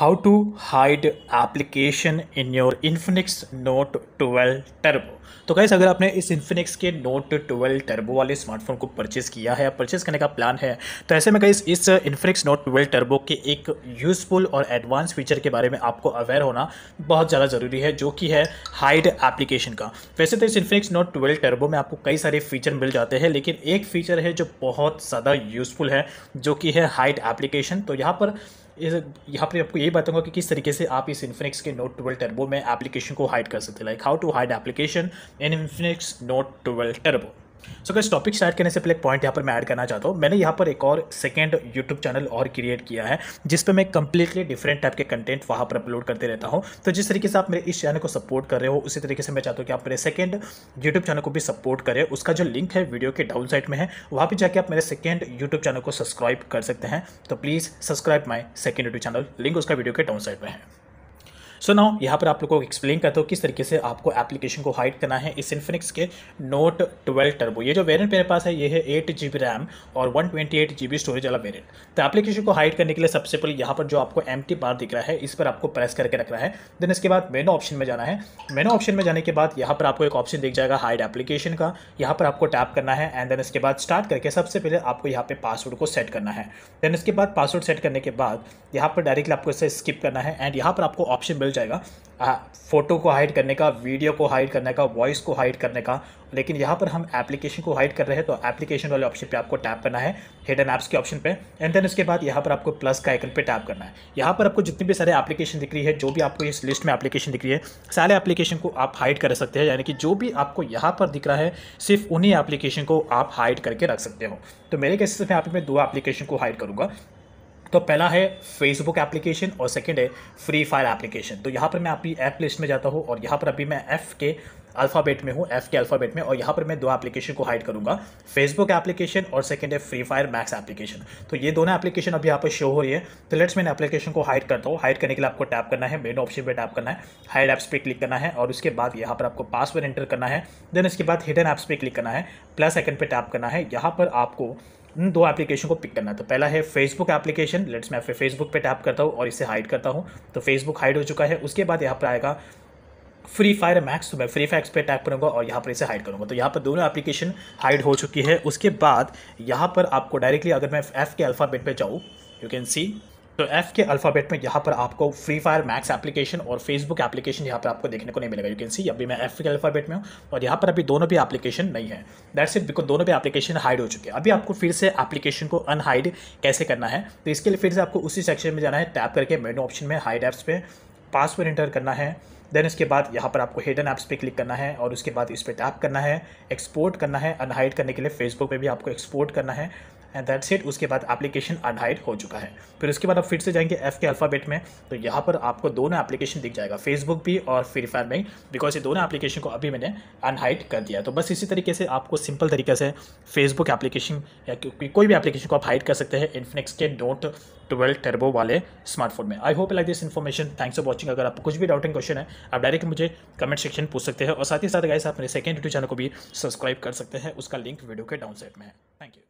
how to hide application in your Infinix Note 12 Turbo तो guys अगर आपने इस Infinix के Note 12 Turbo वाले स्मार्टफोन को परचेस किया है या परचेस करने का प्लान है तो ऐसे में कैसे इस Infinix Note 12 Turbo के एक यूज़फुल और एडवांस फीचर के बारे में आपको अवेयर होना बहुत ज़्यादा ज़रूरी है जो कि है हाइड एप्लीकेशन का वैसे तो इस Infinix Note 12 Turbo में आपको कई सारे फीचर मिल जाते हैं लेकिन एक फ़ीचर है जो बहुत ज़्यादा यूज़फुल है जो कि है हाइड एप्लीकेशन तो यहाँ पर यहाँ पर आपको यही बताऊंगा कि किस तरीके से आप इस इन्फिनिक्स के नोट ट्वेल्व टर्बो में एप्लीकेशन को हाइड कर सकते हैं like how to hide application in Infinix Note twelve Turbo so so, topic start करने से पहले एक पॉइंट यहाँ पर मैं ऐड करना चाहता हूँ मैंने यहाँ पर एक और सेकेंड यूट्यूब चैनल और क्रिएट किया है जिस पर मैं कंप्लीटली डिफरेंट टाइप के कंटेंट वहाँ पर अपलोड करते रहता हूँ तो जिस तरीके से आप मेरे इस चैनल को सपोर्ट कर रहे हो उसी तरीके से मैं चाहता हूँ कि आप मेरे सेकेंड यूट्यूब चैनल को भी सपोर्ट करें उसका जो लिंक है वीडियो के डाउन साइड में है वहाँ पर जाकर आप मेरे सेकेंड यूट्यूब चैनल को सब्सक्राइब कर सकते हैं तो please subscribe my second YouTube channel link उसका वीडियो के डाउन साइड में है सो नाउ यहाँ पर आप लोग को एक्सप्लेन करता हूँ किस तरीके से आपको एप्लीकेशन को हाइड करना है इस इन्फिनिक्स के नोट ट्वेल्व टर्बो ये जो वेरियंट मेरे पास है ये है एट जी बी रैम और वन ट्वेंटी एट जी बी स्टोरेज वाला वेरियंट तो एप्लीकेशन को हाइड करने के लिए सबसे पहले यहाँ पर जो आपको एम टी बार दिख रहा है इस पर आपको प्रेस करके रखना है देन इसके बाद मेनो ऑप्शन में जाना है मेनो ऑप्शन में जाने के बाद यहाँ पर आपको एक ऑप्शन दिख जाएगा हाइड एप्लीकेशन का यहाँ पर आपको टैप करना है एंड देन इसके बाद स्टार्ट करके सबसे पहले आपको यहाँ पे पासवर्ड को सेट करना है देन इसके बाद पासवर्ड सेट करने के बाद यहाँ पर डायरेक्टली आपको इसे स्किप करना है एंड यहाँ पर आपको ऑप्शन मिल मिल जाएगा फ़ोटो को हाइड करने का वीडियो को हाइड करने का वॉइस को हाइड करने का लेकिन यहाँ पर हम एप्लीकेशन को हाइड कर रहे हैं तो एप्लीकेशन वाले ऑप्शन पे आपको टैप करना है हिडन ऐप्स के ऑप्शन पे एंड देन इसके बाद यहाँ पर आपको प्लस का आइकन पे टैप करना है यहाँ पर आपको जितनी भी सारे एप्लीकेशन दिख रही है जो भी आपको इस लिस्ट में एप्लीकेशन दिख रही है सारे एप्लीकेशन को आप हाइड कर सकते हैं यानी कि जो भी आपको यहाँ पर दिख रहा है सिर्फ उन्हीं एप्लीकेशन को आप हाइड करके रख सकते हो तो मेरे कैसे में यहाँ दो एप्लीकेशन को हाइड करूँगा तो पहला है फेसबुक एप्लीकेशन और सेकंड है फ्री फायर एप्लीकेशन तो यहाँ पर मैं आपकी ऐप लिस्ट में जाता हूँ और यहाँ पर अभी मैं एफ़ के अल्फ़ाबेट में हूँ एफ़ के अल्फ़ाबेट में और यहाँ पर मैं दो एप्लीकेशन को हाइड करूँगा फेसबुक एप्लीकेशन और सेकंड है फ्री फायर मैक्स एप्लीकेशन तो ये दोनों एप्लीकेशन अभी यहाँ पर शो हो रही है तो लेट्स मैंने एप्लीकेशन को हाइड करता हूँ हाइड करने के लिए आपको टैप करना है मेन ऑप्शन पर टैप करना है हाइड ऐप्स पर क्लिक करना है और उसके बाद यहाँ पर आपको पासवर्ड एंटर करना है देन इसके बाद हिडन ऐप्स पर क्लिक करना है प्लस सेकंड पर टैप करना है यहाँ पर आपको इन दो एप्लीकेशन को पिक करना है तो पहला है फेसबुक एप्लीकेशन लेट्स मैं फेसबुक पे टैप करता हूँ और इसे हाइड करता हूँ तो फेसबुक हाइड हो चुका है उसके बाद यहाँ पर आएगा फ्री फायर मैक्स तो मैं फ्री फायर पे टैप करूँगा और यहाँ पर इसे हाइड करूँगा तो यहाँ पर दोनों एप्लीकेशन हाइड हो चुकी है उसके बाद यहाँ पर आपको डायरेक्टली अगर मैं एफ़ के अल्फ़ाबेट पर जाऊँ यू कैन सी तो एफ़ के अल्फ़ाबेट में यहाँ पर आपको फ्री फायर मैक्स एप्लीकेशन और फेसबुक एप्लीकेशन यहाँ पर आपको देखने को नहीं मिलेगा यू कैन सी अभी मैं एफ़ के अल्फ़ाबेट में हूँ और यहाँ पर अभी दोनों भी एप्लीकेशन नहीं है दैट्स इट बिकॉज दोनों भी एप्लीकेशन हाइड हो चुके हैं अभी आपको फिर से एप्लीकेशन को अनहाइड कैसे करना है तो इसके लिए फिर से आपको उसी सेक्शन में जाना है टैप करके मेनू ऑप्शन में हाइड ऐप्स पे पासवर्ड इंटर करना है देन इसके बाद यहाँ पर आपको हिडन ऐप्स पे क्लिक करना है और उसके बाद इस पर टैप करना है एक्सपोर्ट करना है अनहाइड करने के लिए फेसबुक पे भी आपको एक्सपोर्ट करना है एंड दैट सेट उसके बाद एप्लीकेशन अनहाइड हो चुका है फिर उसके बाद आप फिर से जाएंगे एफ के अल्फ़ाबेट में तो यहाँ पर आपको दोनों एप्लीकेशन दिख जाएगा फेसबुक भी और फ्री फायर बैंक बिकॉज ये दोनों एप्लीकेशन को अभी मैंने अनहाइड कर दिया तो बस इसी तरीके से आपको सिंपल तरीके से फेसबुक एप्लीकेशन या कोई भी एप्लीकेशन को आप हाइड कर सकते हैं इन्फिनिक्स के नोट ट्वेल्व टर्बो वाले स्मार्टफोन में I hope like this information thanks for watching अगर आपको कुछ भी डाउटिंग क्वेश्चन है आप डायरेक्ट मुझे कमेंट सेक्शन पूछ सकते हैं और साथ ही साथ गाइस आप मेरे सेकंड यूट्यूब चैनल को भी सब्सक्राइब कर सकते हैं उसका लिंक वीडियो के डाउन साइड में है थैंक यू